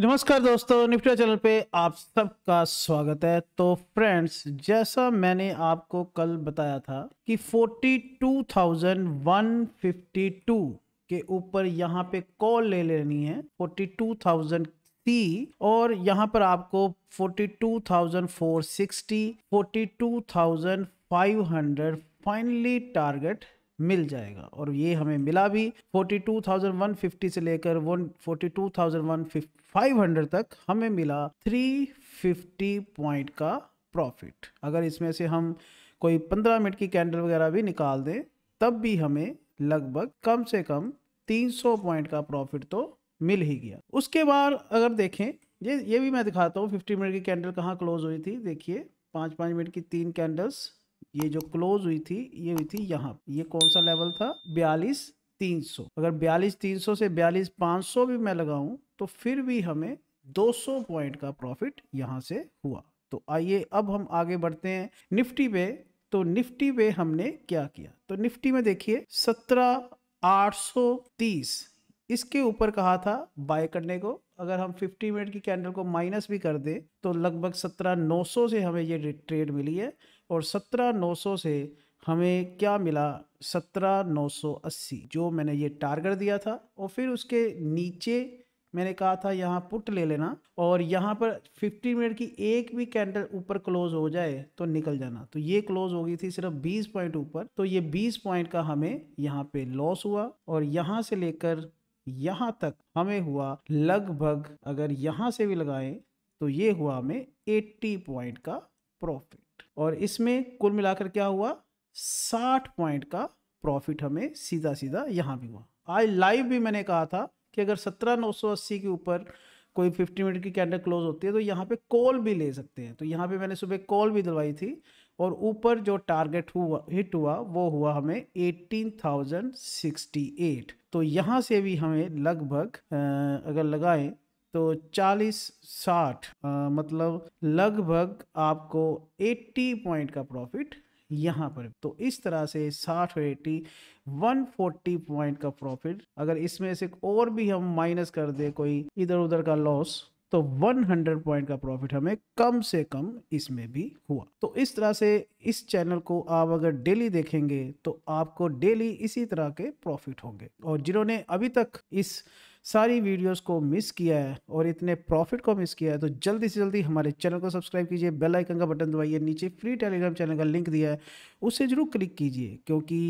नमस्कार दोस्तों Nifty channel पे आप सबका स्वागत है तो फ्रेंड्स जैसा मैंने आपको कल बताया था कि 42,152 के ऊपर यहाँ पे कॉल ले लेनी है 42,000 सी और यहाँ पर आपको 42,460 42,500 फाइनली टारगेट मिल जाएगा और ये हमें मिला भी 42,150 से लेकर 42,500 तक हमें मिला 350 पॉइंट का प्रॉफिट अगर इसमें से हम कोई 15 मिनट की कैंडल वगैरह भी निकाल दें तब भी हमें लगभग कम से कम 300 पॉइंट का प्रॉफिट तो मिल ही गया उसके बाद अगर देखें ये ये भी मैं दिखाता हूँ 50 मिनट की कैंडल कहाँ क्लोज हुई थी देखिए पाँच पाँच मिनट की तीन कैंडल्स ये जो क्लोज हुई थी ये हुई थी यहाँ ये कौन सा लेवल था बयालीस तीन सौ अगर बयालीस तीन सौ से बयालीस पाँच सौ भी मैं लगाऊं तो फिर भी हमें 200 पॉइंट का प्रॉफिट यहाँ से हुआ तो आइए अब हम आगे बढ़ते हैं निफ्टी पे तो निफ्टी पे हमने क्या किया तो निफ्टी में देखिए सत्रह आठ सौ तीस इसके ऊपर कहा था बाय करने को अगर हम 50 मिनट की कैंडल को माइनस भी कर दें तो लगभग सत्रह नौ सौ से हमें ये ट्रेड मिली है और सत्रह नौ सौ से हमें क्या मिला सत्रह नौ सौ अस्सी जो मैंने ये टारगेट दिया था और फिर उसके नीचे मैंने कहा था यहाँ पुट ले लेना और यहाँ पर फिफ्टी मिनट की एक भी कैंडल ऊपर क्लोज हो जाए तो निकल जाना तो ये क्लोज हो गई थी सिर्फ 20 पॉइंट ऊपर तो ये 20 पॉइंट का हमें यहाँ पे लॉस हुआ और यहाँ से लेकर यहाँ तक हमें हुआ लगभग अगर यहाँ से भी लगाएं तो ये हुआ हमें 80 पॉइंट का प्रॉफिट और इसमें कुल मिलाकर क्या हुआ साठ पॉइंट का प्रॉफिट हमें सीधा सीधा यहाँ भी हुआ आज लाइव भी मैंने कहा था कि अगर सत्रह नौ सौ अस्सी के ऊपर कोई फिफ्टी मिनट की कैंडल क्लोज होती है तो यहाँ पे कॉल भी ले सकते हैं तो यहाँ पे मैंने सुबह कॉल भी दिलवाई थी और ऊपर जो टारगेट हुआ हिट हुआ वो हुआ हमें 18,068 तो यहाँ से भी हमें लगभग अगर लगाएं तो 40 60 मतलब लगभग आपको 80 पॉइंट का प्रॉफिट यहाँ पर तो इस तरह से 60 और 80 140 पॉइंट का प्रॉफिट अगर इसमें से और भी हम माइनस कर दे कोई इधर उधर का लॉस तो 100 पॉइंट का प्रॉफिट हमें कम से कम इसमें भी हुआ तो इस तरह से इस चैनल को आप अगर डेली देखेंगे तो आपको डेली इसी तरह के प्रॉफिट होंगे और जिन्होंने अभी तक इस सारी वीडियोस को मिस किया है और इतने प्रॉफिट को मिस किया है तो जल्दी से जल्दी हमारे चैनल को सब्सक्राइब कीजिए बेल आइकन का बटन दबाइए नीचे फ्री टेलीग्राम चैनल का लिंक दिया है उसे जरूर क्लिक कीजिए क्योंकि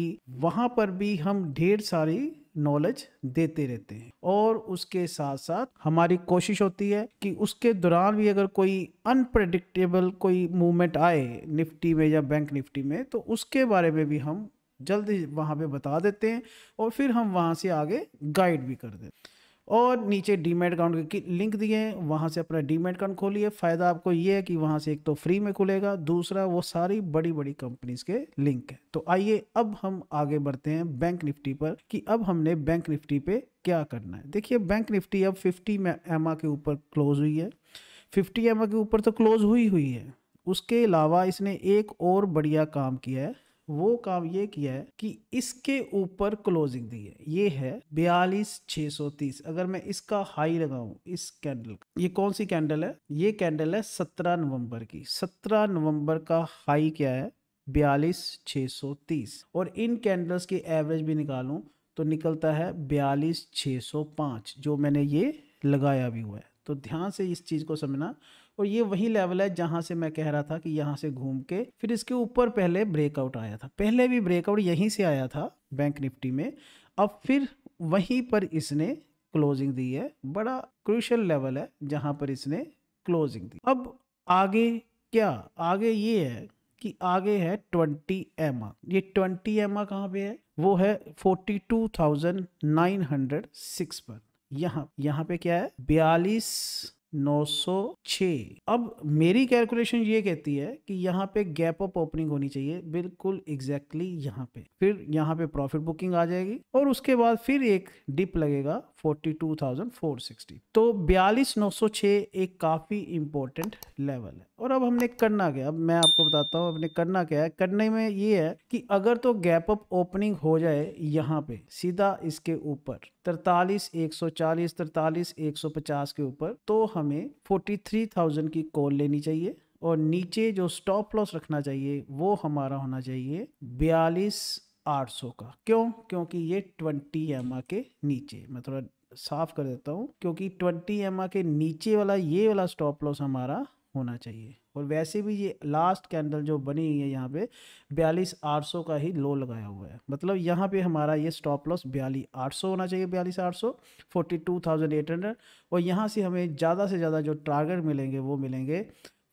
वहाँ पर भी हम ढेर सारी नॉलेज देते रहते हैं और उसके साथ साथ हमारी कोशिश होती है कि उसके दौरान भी अगर कोई अनप्रडिक्टेबल कोई मूवमेंट आए निफ्टी में या बैंक निफ्टी में तो उसके बारे में भी हम जल्दी वहाँ पे बता देते हैं और फिर हम वहाँ से आगे गाइड भी कर देते हैं और नीचे डीमेट अकाउंट की लिंक दिए हैं वहाँ से अपना डीमेट अकाउंट खोलिए फ़ायदा आपको ये है कि वहाँ से एक तो फ्री में खुलेगा दूसरा वो सारी बड़ी बड़ी कंपनीज के लिंक है तो आइए अब हम आगे बढ़ते हैं बैंक निफ्टी पर कि अब हमने बैंक निफ्टी पे क्या करना है देखिए बैंक निफ्टी अब फिफ्टी में एम के ऊपर क्लोज हुई है फिफ्टी एम के ऊपर तो क्लोज हुई हुई है उसके अलावा इसने एक और बढ़िया काम किया है वो काम ये किया है कि इसके ऊपर क्लोजिंग दी है ये है बयालीस छ सौ तीस अगर मैं इसका हाई लगाऊं इस कैंडल ये कौन सी कैंडल है ये कैंडल है सत्रह नवंबर की सत्रह नवंबर का हाई क्या है बयालीस छ सौ तीस और इन कैंडल्स की एवरेज भी निकालूं तो निकलता है बयालीस छ सौ पाँच जो मैंने ये लगाया भी हुआ है तो ध्यान से इस चीज़ को समझना और ये वही लेवल है जहां से मैं कह रहा था कि यहाँ से घूम के फिर इसके ऊपर पहले ब्रेकआउट आया था पहले भी ब्रेकआउट यहीं से आया था बैंक निफ्टी में अब फिर वहीं पर इसने क्लोजिंग दी है बड़ा क्रूशल लेवल है जहां पर इसने क्लोजिंग दी अब आगे क्या आगे ये है कि आगे है ट्वेंटी एम ये ट्वेंटी एम कहाँ पे है वो है forty two thousand nine hundred six पर यहाँ यहाँ पे क्या है बयालीस 906 अब मेरी कैलकुलेशन ये कहती है कि यहाँ पे गैप अप ओपनिंग होनी चाहिए बिल्कुल एग्जैक्टली exactly यहाँ पे फिर यहाँ पे प्रॉफिट बुकिंग आ जाएगी और उसके बाद फिर एक डिप लगेगा 42,460 तो बयालीस नौ सौ छः एक काफ़ी इम्पोर्टेंट लेवल है और अब हमने करना क्या अब मैं आपको बताता हूँ हमने करना क्या है करने में ये है कि अगर तो गैप अप ओपनिंग हो जाए यहाँ पे सीधा इसके ऊपर तरतालीस एक सौ चालीस तरतालीस एक सौ पचास के ऊपर तो हमें फोर्टी थ्री थाउजेंड की कॉल लेनी चाहिए और नीचे जो स्टॉप लॉस रखना चाहिए वो हमारा होना चाहिए बयालीस 800 का क्यों क्योंकि ये 20 एम के नीचे मैं थोड़ा साफ कर देता हूँ क्योंकि 20 एम के नीचे वाला ये वाला स्टॉप लॉस हमारा होना चाहिए और वैसे भी ये लास्ट कैंडल जो बनी हुई है यहाँ पे बयालीस आठ सौ का ही लो लगाया हुआ है मतलब यहाँ पे हमारा ये स्टॉप लॉस बयालीस आठ सौ होना चाहिए बयालीस आठ सौ forty two thousand eight hundred और यहाँ से हमें ज़्यादा से ज़्यादा जो टारगेट मिलेंगे वो मिलेंगे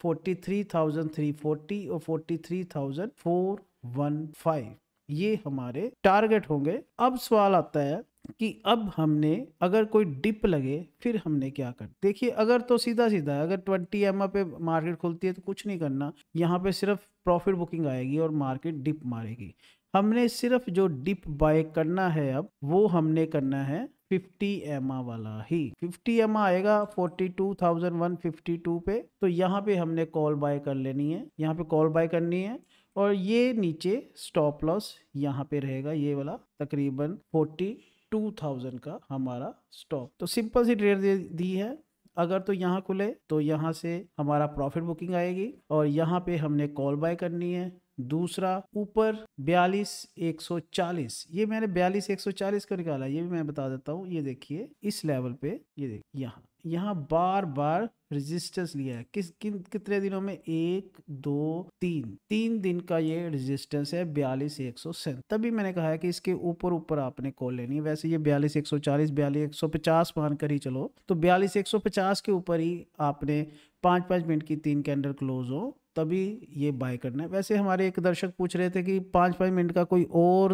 forty three thousand three forty और forty three thousand four one five ये हमारे टारगेट होंगे अब सवाल आता है कि अब हमने अगर कोई डिप लगे फिर हमने क्या कर देखिए अगर तो सीधा सीधा अगर ट्वेंटी एम पे मार्केट खुलती है तो कुछ नहीं करना यहाँ पे सिर्फ प्रॉफिट बुकिंग आएगी और मार्केट डिप मारेगी हमने सिर्फ जो डिप बाय करना है अब वो हमने करना है 50 एम वाला ही 50 एम आएगा 42,152 पे तो यहाँ पे हमने कॉल बाय कर लेनी है यहाँ पे कॉल बाय करनी है और ये नीचे स्टॉप लॉस यहाँ पे रहेगा ये वाला तकरीबन फोर्टी टू थाउजेंड का हमारा स्टॉप तो सिंपल सी ट्रेड दी है अगर तो यहाँ खुले तो यहाँ से हमारा प्रॉफिट बुकिंग आएगी और यहाँ पे हमने कॉल बाय करनी है दूसरा ऊपर बयालीस एक सौ चालीस ये मैंने बयालीस एक सौ चालीस का निकाला ये भी मैं बता देता हूँ ये देखिए इस लेवल पे ये देखिए यहाँ यहाँ बार बार रेजिस्टेंस लिया है किस किन कितने दिनों में एक दो तीन तीन दिन का ये रेजिस्टेंस है बयालीस एक सौ तभी मैंने कहा है कि इसके ऊपर ऊपर आपने कॉल लेनी है वैसे ये बयालीस एक सौ चालीस बयालीस एक सौ पचास मानकर ही चलो तो बयालीस एक सौ पचास के ऊपर ही आपने पाँच पाँच मिनट की तीन कैंडल क्लोज हो तभी ये बाय करना है वैसे हमारे एक दर्शक पूछ रहे थे कि पाँच पाँच मिनट का कोई और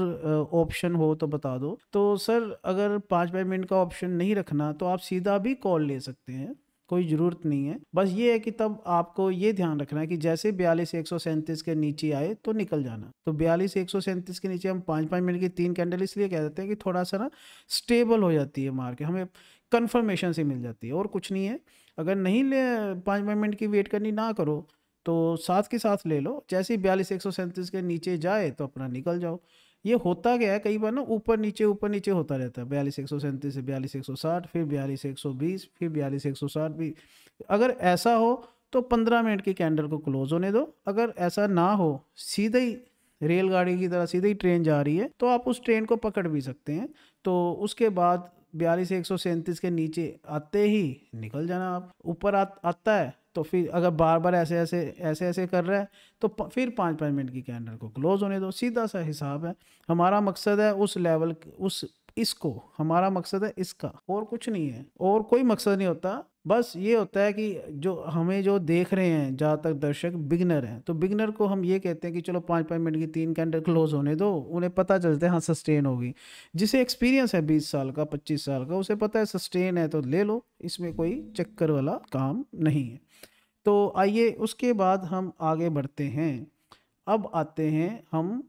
ऑप्शन हो तो बता दो तो सर अगर पाँच पाँच मिनट का ऑप्शन नहीं रखना तो आप सीधा भी कॉल ले सकते हैं कोई ज़रूरत नहीं है बस ये है कि तब आपको ये ध्यान रखना है कि जैसे बयालीस एक सौ सैंतीस के नीचे आए तो निकल जाना तो बयालीस एक सौ सैंतीस के नीचे हम पाँच पाँच मिनट की तीन कैंडल इसलिए कह देते हैं कि थोड़ा सा ना स्टेबल हो जाती है मार्केट हमें कन्फर्मेशन से मिल जाती है और कुछ नहीं है अगर नहीं ले पाँच पाँच मिनट की वेट करनी ना करो तो साथ के साथ ले लो जैसे ही बयालीस एक सौ सैंतीस के नीचे जाए तो अपना निकल जाओ ये होता गया है कई बार ना ऊपर नीचे ऊपर नीचे होता रहता है बयालीस एक सौ सैंतीस से बयालीस एक सौ साठ फिर बयालीस एक सौ बीस फिर बयालीस एक सौ साठ भी अगर ऐसा हो तो पंद्रह मिनट की कैंडल को क्लोज होने दो अगर ऐसा ना हो सीधे ही रेलगाड़ी की तरह सीधे ही ट्रेन जा रही है तो आप उस ट्रेन को पकड़ भी सकते हैं तो उसके बाद बयालीस एक सौ सैंतीस के नीचे आते ही निकल जाना आप ऊपर आ, आता है तो फिर अगर बार बार ऐसे ऐसे ऐसे ऐसे कर रहा है तो प, फिर पाँच पाँच मिनट की कैंडल को क्लोज होने दो सीधा सा हिसाब है हमारा मकसद है उस लेवल उस इसको हमारा मकसद है इसका और कुछ नहीं है और कोई मकसद नहीं होता बस ये होता है कि जो हमें जो देख रहे हैं जहाँ तक दर्शक बिगनर हैं तो बिगनर को हम ये कहते हैं कि चलो पाँच पाँच मिनट की तीन कैंडल क्लोज होने दो उन्हें पता चलता है हाँ सस्टेन होगी जिसे एक्सपीरियंस है बीस साल का पच्चीस साल का उसे पता है सस्टेन है तो ले लो इसमें कोई चक्कर वाला काम नहीं है तो आइए उसके बाद हम आगे बढ़ते हैं अब आते हैं हम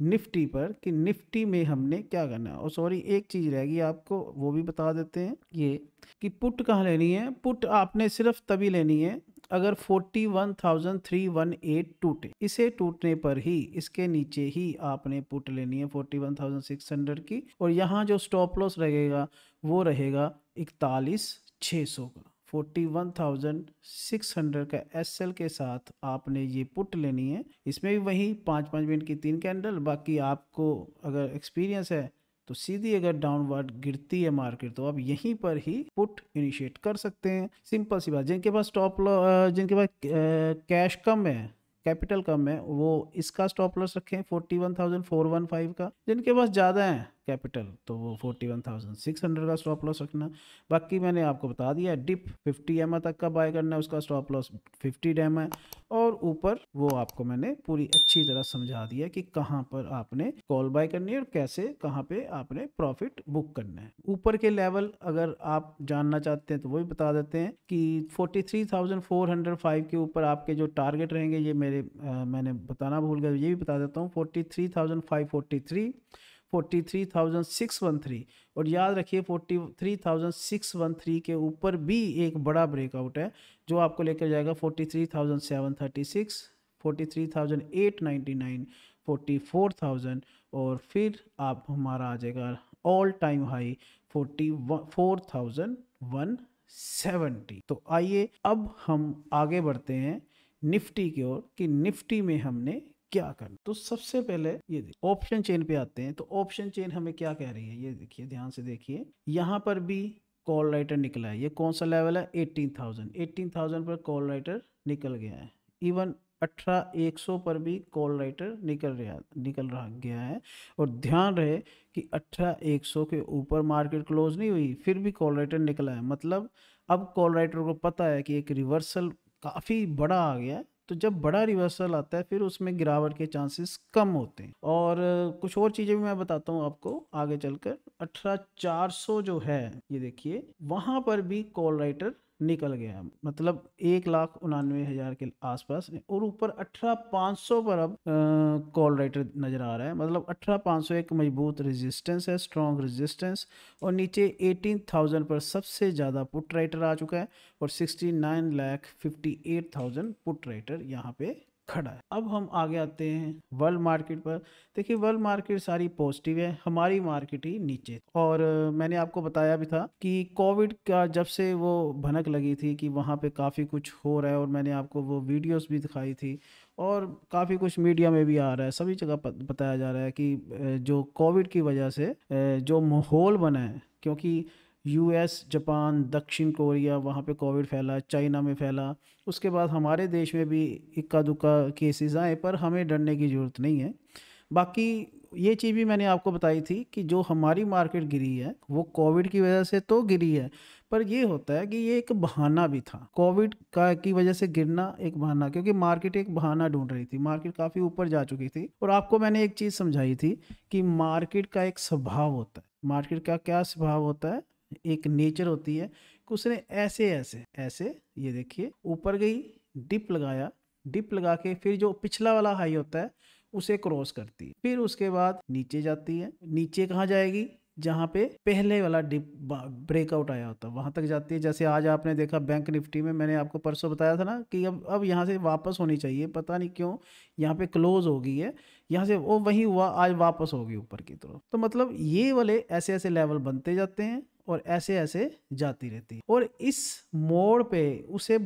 निफ्टी पर कि निफ्टी में हमने क्या करना है और सॉरी एक चीज़ रहेगी आपको वो भी बता देते हैं ये कि पुट कहाँ लेनी है पुट आपने सिर्फ तभी लेनी है अगर forty one thousand three one eight टूटे इसे टूटने पर ही इसके नीचे ही आपने पुट लेनी है forty one thousand six hundred की और यहाँ जो स्टॉप लॉस रहेगा वो रहेगा इकतालीस छः सौ का 41,600 का एल के साथ आपने ये पुट लेनी है इसमें भी वही पाँच पाँच मिनट की तीन कैंडल बाकी आपको अगर एक्सपीरियंस है तो सीधी अगर डाउनवर्ड गिरती है मार्केट तो आप यहीं पर ही पुट इनिशिएट कर सकते हैं सिंपल सी बात जिनके पास स्टॉप जिनके पास कैश कम है कैपिटल कम है वो इसका स्टॉप लॉस रखें forty one thousand four one five का जिनके पास ज़्यादा है कैपिटल तो वो forty one thousand six hundred का स्टॉप लॉस रखना बाकी मैंने आपको बता दिया डिप फिफ्टी एम तक का बाय करना है उसका स्टॉप लॉस फिफ्टी डेम है और ऊपर वो आपको मैंने पूरी अच्छी तरह समझा दिया कि कहाँ पर आपने कॉल बाय करनी है और कैसे कहाँ पे आपने प्रॉफिट बुक करना है ऊपर के लेवल अगर आप जानना चाहते हैं तो वो भी बता देते हैं कि फोर्टी के ऊपर आपके जो टारगेट रहेंगे ये मेरे आ, मैंने बताना भूल गया ये भी बता देता हूँ फोर्टी 43,613 और याद रखिए 43,613 के ऊपर भी एक बड़ा ब्रेकआउट है जो आपको लेकर जाएगा 43,736 43,899 44,000 और फिर आप हमारा आ जाएगा all time high forty four thousand one seventy तो आइए अब हम आगे बढ़ते हैं निफ्टी की ओर कि निफ्टी में हमने क्या करना तो सबसे पहले ये देखिए ऑप्शन चेन पे आते हैं तो ऑप्शन चेन हमें क्या कह रही है ये देखिए ध्यान से देखिए यहाँ पर भी कॉल राइटर निकला है ये कौन सा लेवल है एट्टीन थाउजेंड एटीन थाउजेंड पर कॉल राइटर निकल गया है इवन अठारह एक सौ पर भी कॉल राइटर निकल रहा निकल रहा गया है और ध्यान रहे कि अठारह एक सौ के ऊपर मार्केट क्लोज नहीं हुई फिर भी कॉल राइटर निकला है मतलब अब कॉल राइटर को पता है कि एक रिवर्सल काफ़ी बड़ा आ गया है तो जब बड़ा रिवर्सल आता है फिर उसमें गिरावट के चांसेस कम होते हैं और कुछ और चीज़ें भी मैं बताता हूँ आपको आगे चलकर अठारह जो है ये देखिए वहां पर भी कॉल राइटर निकल गया मतलब एक लाख उनानवे हज़ार के आसपास और ऊपर अठारह पाँच सौ पर अब कॉल राइटर नज़र आ रहा है मतलब अठारह पाँच सौ एक मजबूत रेजिस्टेंस है स्ट्रॉन्ग रेजिस्टेंस और नीचे एटीन थाउजेंड पर सबसे ज़्यादा पुट राइटर आ चुका है और sixty nine lakh fifty eight thousand put writer यहाँ पे खड़ा है अब हम आगे आते हैं वर्ल्ड मार्केट पर देखिए वर्ल्ड मार्केट सारी पॉजिटिव है हमारी मार्केट ही नीचे और मैंने आपको बताया भी था कि कोविड का जब से वो भनक लगी थी कि वहाँ पे काफ़ी कुछ हो रहा है और मैंने आपको वो वीडियोस भी दिखाई थी और काफ़ी कुछ मीडिया में भी आ रहा है सभी जगह बताया जा रहा है कि जो कोविड की वजह से जो माहौल बना है क्योंकि यूएस जापान दक्षिण कोरिया वहाँ पे कोविड फैला चाइना में फैला उसके बाद हमारे देश में भी इक्का दुक्का केसेस आए पर हमें डरने की ज़रूरत नहीं है बाकी ये चीज़ भी मैंने आपको बताई थी कि जो हमारी मार्केट गिरी है वो कोविड की वजह से तो गिरी है पर ये होता है कि ये एक बहाना भी था कोविड का की वजह से गिरना एक बहाना क्योंकि मार्केट एक बहाना ढूंढ रही थी मार्केट काफ़ी ऊपर जा चुकी थी और आपको मैंने एक चीज़ समझाई थी कि मार्केट का एक स्वभाव होता है मार्केट का क्या स्वभाव होता है एक नेचर होती है कि उसने ऐसे ऐसे ऐसे ये देखिए ऊपर गई डिप लगाया डिप लगा के फिर जो पिछला वाला हाई होता है उसे क्रॉस करती है फिर उसके बाद नीचे जाती है नीचे कहाँ जाएगी जहाँ पे पहले वाला डिप ब्रेकआउट आया होता है वहाँ तक जाती है जैसे आज आपने देखा बैंक निफ्टी में मैंने आपको परसों बताया था ना कि अब अब यहाँ से वापस होनी चाहिए पता नहीं क्यों यहाँ पे क्लोज हो गई है यहाँ से वो वही हुआ आज वापस होगी ऊपर की तरफ तो मतलब ये वाले ऐसे ऐसे लेवल बनते जाते हैं और ऐसे ऐसे जाती रहती है और इस मोड़ पे उसे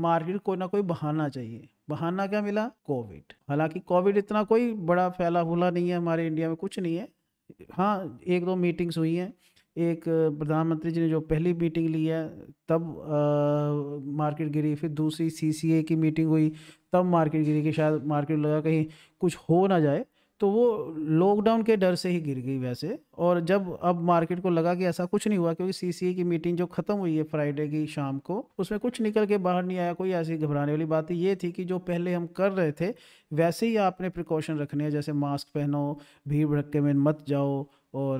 मार्केट कोई ना कोई बहाना चाहिए बहाना क्या मिला कोविड हालांकि कोविड इतना कोई बड़ा फैला फूला नहीं है हमारे इंडिया में कुछ नहीं है हाँ एक दो मीटिंग्स हुई हैं एक प्रधानमंत्री जी ने जो पहली मीटिंग ली है तब आ, मार्केट गिरी फिर दूसरी सीसीए की मीटिंग हुई तब मार्केट गिरी कि शायद मार्केट लगा कहीं कुछ हो ना जाए तो वो लॉकडाउन के डर से ही गिर गई वैसे और जब अब मार्केट को लगा कि ऐसा कुछ नहीं हुआ क्योंकि सीसीए की मीटिंग जो खत्म हुई है फ्राइडे की शाम को उसमें कुछ निकल के बाहर नहीं आया कोई ऐसी घबराने वाली बात ये थी कि जो पहले हम कर रहे थे वैसे ही आपने प्रिकॉशन रखने हैं जैसे मास्क पहनो भीड़ भड़के में मत जाओ और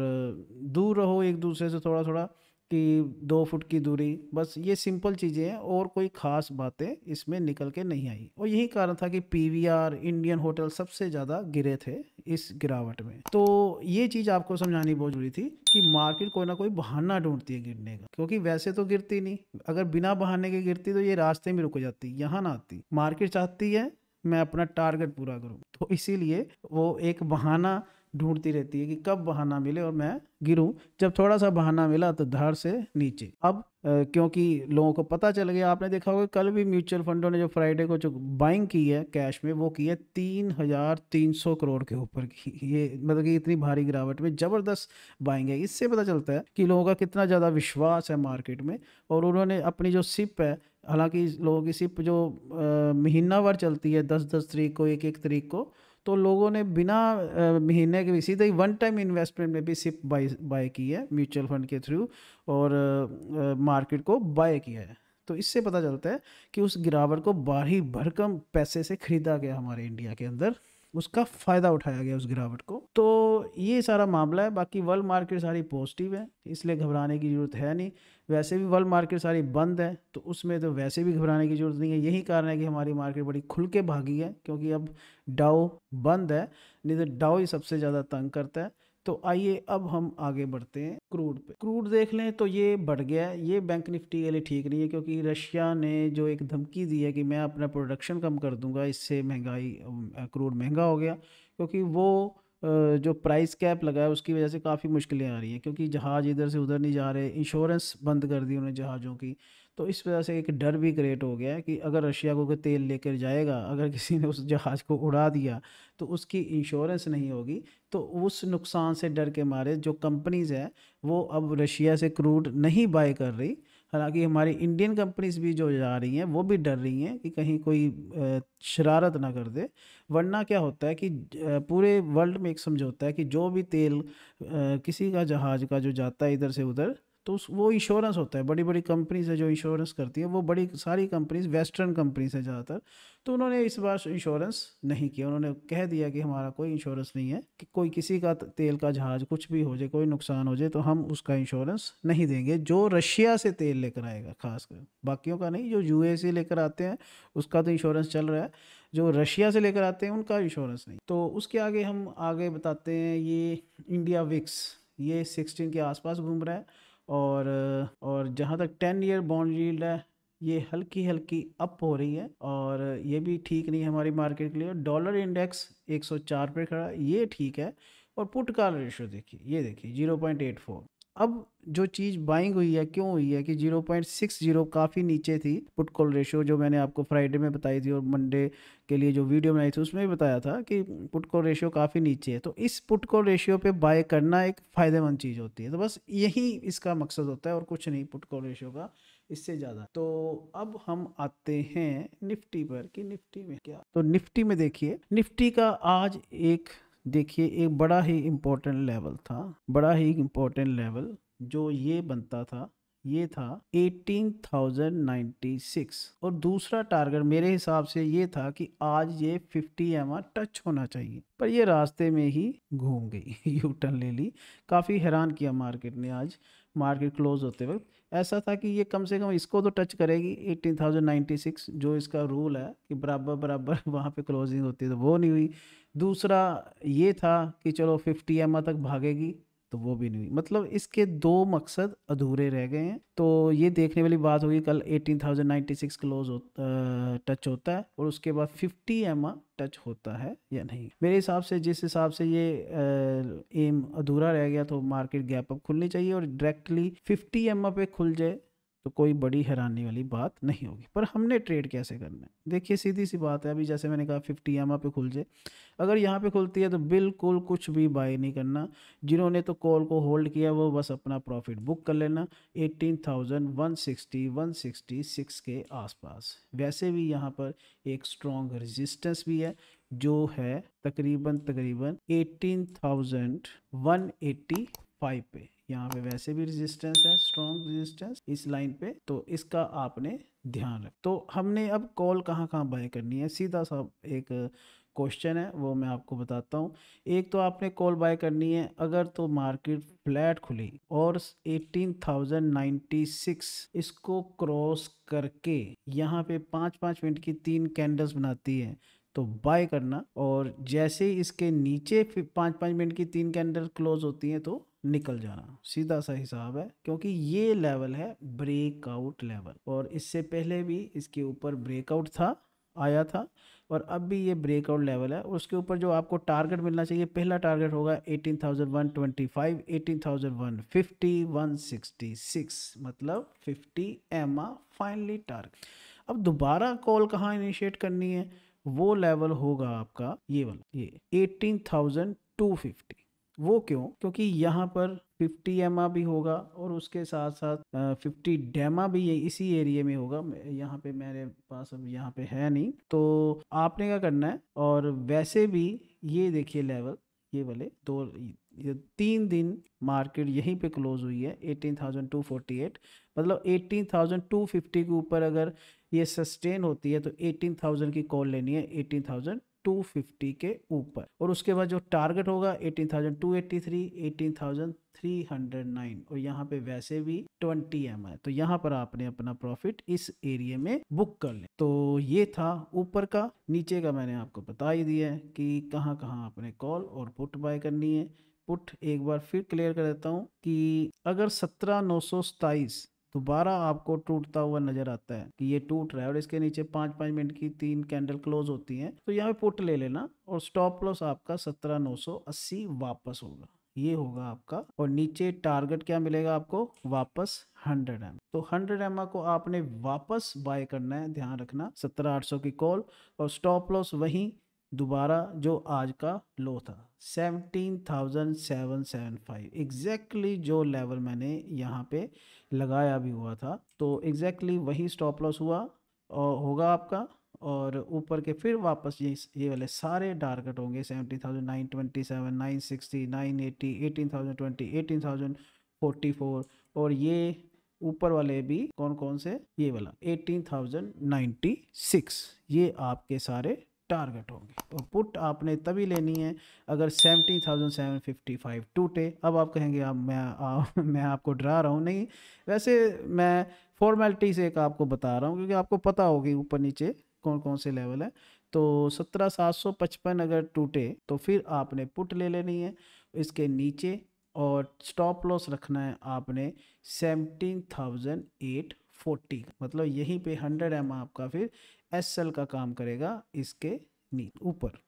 दूर रहो एक दूसरे से थोड़ा थोड़ा कि दो फुट की दूरी बस ये सिंपल चीज़ें हैं और कोई ख़ास बातें इसमें निकल के नहीं आई और यही कारण था कि पीवीआर इंडियन होटल सबसे ज़्यादा गिरे थे इस गिरावट में तो ये चीज़ आपको समझानी बहुत जरूरी थी कि मार्केट कोई ना कोई बहाना ढूंढती है गिरने का क्योंकि वैसे तो गिरती नहीं अगर बिना बहाने के गिरती तो ये रास्ते में रुक जाती यहाँ ना आती मार्केट चाहती है मैं अपना टारगेट पूरा करूँ तो इसीलिए वो एक बहाना ढूंढती रहती है कि कब बहाना मिले और मैं गिरूं जब थोड़ा सा बहाना मिला तो धार से नीचे अब क्योंकि लोगों को पता चल गया आपने देखा होगा कल भी म्यूचुअल फंडों ने जो फ्राइडे को जो बाइंग की है कैश में वो की है तीन हज़ार तीन सौ करोड़ के ऊपर की ये मतलब कि इतनी भारी गिरावट में ज़बरदस्त बाइंग है इससे पता चलता है कि लोगों का कितना ज़्यादा विश्वास है मार्केट में और उन्होंने अपनी जो सिप है हालांकि लोगों की सिप जो महीनावार चलती है दस दस तरीक को एक एक तरीक को तो लोगों ने बिना महीने के भी सीधे ही वन टाइम इन्वेस्टमेंट में भी सिप बाई बाय की है म्यूचुअल फंड के थ्रू और मार्केट को बाय किया है तो इससे पता चलता है कि उस गिरावट को बाहरी भरकम पैसे से खरीदा गया हमारे इंडिया के अंदर उसका फ़ायदा उठाया गया उस गिरावट को तो ये सारा मामला है बाकी वर्ल्ड मार्केट सारी पॉजिटिव है इसलिए घबराने की ज़रूरत है नहीं वैसे भी वर्ल्ड मार्केट सारी बंद है तो उसमें तो वैसे भी घबराने की ज़रूरत नहीं है यही कारण है कि हमारी मार्केट बड़ी खुल के भागी है क्योंकि अब डाओ बंद है नहीं तो डाओ ही सबसे ज़्यादा तंग करता है तो आइए अब हम आगे बढ़ते हैं क्रूड पे क्रूड देख लें तो ये बढ़ गया है ये बैंक निफ्टी के लिए ठीक नहीं है क्योंकि रशिया ने जो एक धमकी दी है कि मैं अपना प्रोडक्शन कम कर दूंगा इससे महंगाई क्रूड महंगा हो गया क्योंकि वो जो प्राइस कैप लगा है उसकी वजह से काफ़ी मुश्किलें आ रही हैं क्योंकि जहाज़ इधर से उधर नहीं जा रहे इंश्योरेंस बंद कर दी उन्होंने जहाज़ों की तो इस वजह से एक डर भी क्रिएट हो गया है कि अगर रशिया को कोई तेल लेकर जाएगा अगर किसी ने उस जहाज़ को उड़ा दिया तो उसकी इंश्योरेंस नहीं होगी तो उस नुकसान से डर के मारे जो कंपनीज़ हैं वो अब रशिया से क्रूड नहीं बाय कर रही हालांकि हमारी इंडियन कंपनीज भी जो जा रही हैं वो भी डर रही हैं कि कहीं कोई शरारत ना कर दे वरना क्या होता है कि पूरे वर्ल्ड में एक समझौता है कि जो भी तेल किसी का जहाज़ का जो जाता है इधर से उधर तो वो इंश्योरेंस होता है बड़ी बड़ी कंपनीज है जो इंश्योरेंस करती है वो बड़ी सारी कंपनीज वेस्टर्न कंपनीज है ज़्यादातर तो उन्होंने इस बार इंश्योरेंस नहीं किया उन्होंने कह दिया कि हमारा कोई इंश्योरेंस नहीं है कि कोई किसी का तेल का जहाज कुछ भी हो जाए कोई नुकसान हो जाए तो हम उसका इंश्योरेंस नहीं देंगे जो रशिया से तेल लेकर आएगा खासकर बाकियों का नहीं जो यू से लेकर आते हैं उसका तो इंश्योरेंस चल रहा है जो रशिया से लेकर आते हैं उनका इंश्योरेंस नहीं तो उसके आगे हम आगे बताते हैं ये इंडिया विक्स ये सिक्सटीन के आसपास घूम रहा है और और जहाँ तक टेन ईयर बॉन्ड यील्ड है ये हल्की हल्की अप हो रही है और ये भी ठीक नहीं है हमारी मार्केट के लिए डॉलर इंडेक्स 104 पे खड़ा ये ठीक है और पुट कॉल रेशियो देखिए ये देखिए 0.84 अब जो चीज़ बाइंग हुई है क्यों हुई है कि 0.60 काफ़ी नीचे थी पुट कॉल रेशियो जो मैंने आपको फ्राइडे में बताई थी और मंडे के लिए जो वीडियो बनाई थी उसमें भी बताया था कि पुट कॉल रेशियो काफ़ी नीचे है तो इस पुट कॉल रेशियो पे बाय करना एक फ़ायदेमंद चीज़ होती है तो बस यही इसका मकसद होता है और कुछ नहीं पुट कॉल रेशियो का इससे ज़्यादा तो अब हम आते हैं निफ्टी पर कि निफ्टी में क्या तो निफ्टी में देखिए निफ्टी का आज एक देखिए एक बड़ा ही इम्पोर्टेंट लेवल था बड़ा ही इम्पोर्टेंट लेवल जो ये बनता था ये था 18,096 और दूसरा टारगेट मेरे हिसाब से ये था कि आज ये 50 एम टच होना चाहिए पर ये रास्ते में ही घूम गई यू टर्न ले ली काफ़ी हैरान किया मार्केट ने आज मार्केट क्लोज होते वक्त ऐसा था कि ये कम से कम इसको तो टच करेगी 18,096 जो इसका रूल है कि बराबर बराबर वहाँ पे क्लोजिंग होती है तो वो नहीं हुई दूसरा ये था कि चलो 50 एम तक भागेगी तो वो भी नहीं मतलब इसके दो मकसद अधूरे रह गए हैं तो ये देखने वाली बात होगी कल eighteen thousand ninety six close हो, टच होता है और उसके बाद फिफ्टी एम टच होता है या नहीं मेरे हिसाब से जिस हिसाब से ये एम अधूरा रह गया तो मार्केट गैप अप खुलनी चाहिए और डायरेक्टली फिफ्टी एम पे खुल जाए तो कोई बड़ी हैरानी वाली बात नहीं होगी पर हमने ट्रेड कैसे करना है देखिए सीधी सी बात है अभी जैसे मैंने कहा फिफ्टी एम पे खुल जाए अगर यहाँ पे खुलती है तो बिल्कुल कुछ भी बाय नहीं करना जिन्होंने तो कॉल को होल्ड किया वो बस अपना प्रॉफिट बुक कर लेना eighteen thousand one sixty one sixty six के आसपास वैसे भी यहाँ पर एक स्ट्रॉन्ग रजिस्टेंस भी है जो है तकरीबन तकरीबन eighteen thousand one eighty five पे यहाँ पे वैसे भी रेजिस्टेंस है स्ट्रॉन्ग रेजिस्टेंस इस लाइन पे तो इसका आपने ध्यान रख तो हमने अब कॉल कहाँ कहाँ बाय करनी है सीधा सा एक क्वेश्चन है वो मैं आपको बताता हूँ एक तो आपने कॉल बाय करनी है अगर तो मार्केट फ्लैट खुली और 18,096 इसको क्रॉस करके यहाँ पे पाँच पाँच मिनट की तीन कैंडल्स बनाती है तो बाय करना और जैसे ही इसके नीचे पाँच पाँच मिनट की तीन कैंडल क्लोज होती हैं तो निकल जाना सीधा सा हिसाब है क्योंकि ये लेवल है ब्रेकआउट लेवल और इससे पहले भी इसके ऊपर ब्रेकआउट था आया था और अब भी ये ब्रेकआउट लेवल है उसके ऊपर जो आपको टारगेट मिलना चाहिए पहला टारगेट होगा 18,125, 18,150, 166 मतलब 50 एम फाइनली टारगेट अब दोबारा कॉल कहाँ इनिशिएट करनी है वो लेवल होगा आपका ये वाला ये 18,250 वो क्यों क्योंकि यहाँ पर 50 एमा भी होगा और उसके साथ साथ 50 डेमा भी ये इसी एरिया में होगा यहाँ पे मेरे पास अब यहाँ पे है नहीं तो आपने क्या करना है और वैसे भी ये देखिए लेवल ये वाले दो ये तीन दिन मार्केट यहीं पे क्लोज हुई है 18,248 मतलब 18,250 के ऊपर अगर ये सस्टेन होती है तो 18,000 की कॉल लेनी है 18,000 250 के ऊपर और उसके बाद जो टारगेट होगा 18,283, 18,309 और यहाँ पे वैसे भी 20 एम है तो यहाँ पर आपने अपना प्रॉफिट इस एरिया में बुक कर ले तो ये था ऊपर का नीचे का मैंने आपको बता ही दिया है कि कहाँ कहाँ आपने कॉल और पुट बाय करनी है पुट एक बार फिर क्लियर कर देता हूँ कि अगर सत्रह दोबारा आपको टूटता हुआ नजर आता है कि ये टूट रहा है और इसके नीचे पांच पांच मिनट की तीन कैंडल क्लोज होती हैं तो यहाँ पे पुट ले लेना और स्टॉप लॉस आपका सत्रह नौ सौ अस्सी वापस होगा ये होगा आपका और नीचे टारगेट क्या मिलेगा आपको वापस 100 एम तो 100 एम को आपने वापस बाय करना है ध्यान रखना 17800 की कॉल और स्टॉप लॉस वही दोबारा जो आज का लो था 17,775 एग्जैक्टली exactly जो लेवल मैंने यहाँ पे लगाया भी हुआ था तो एग्जैक्टली exactly वही स्टॉप लॉस हुआ और होगा आपका और ऊपर के फिर वापस ये ये वाले सारे टारगेट होंगे seventy thousand nine twenty seven nine sixty nine eighty eighteen thousand twenty eighteen thousand forty four और ये ऊपर वाले भी कौन कौन से ये वाला एटीन थाउजेंड नाइन्टी सिक्स ये आपके सारे टारगेट होगी और तो पुट आपने तभी लेनी है अगर seventy thousand seven fifty five टूटे अब आप कहेंगे आप मैं आ, मैं आपको डरा रहा हूँ नहीं वैसे मैं फॉर्मेलिटी से एक आपको बता रहा हूँ क्योंकि आपको पता होगी ऊपर नीचे कौन कौन से लेवल है तो सत्रह सात सौ पचपन अगर टूटे तो फिर आपने पुट ले लेनी है इसके नीचे और स्टॉप लॉस रखना है आपने सेवनटीन थाउजेंड एट फोर्टी मतलब यहीं पे हंड्रेड एम आपका फिर एस एल का काम करेगा इसके ऊपर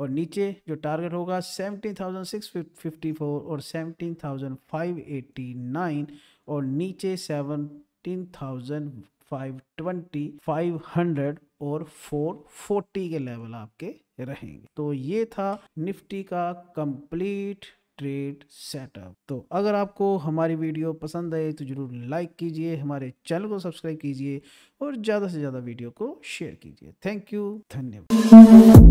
और नीचे जो टारगेट होगा seventeen thousand six fifty four और seventeen thousand five eighty nine और नीचे seventeen thousand five twenty five hundred और फोर फोर्टी के लेवल आपके रहेंगे तो ये था निफ्टी का कंप्लीट ट्रेड सेटअप तो अगर आपको हमारी वीडियो पसंद आए तो ज़रूर लाइक कीजिए हमारे चैनल को सब्सक्राइब कीजिए और ज़्यादा से ज़्यादा वीडियो को शेयर कीजिए थैंक यू धन्यवाद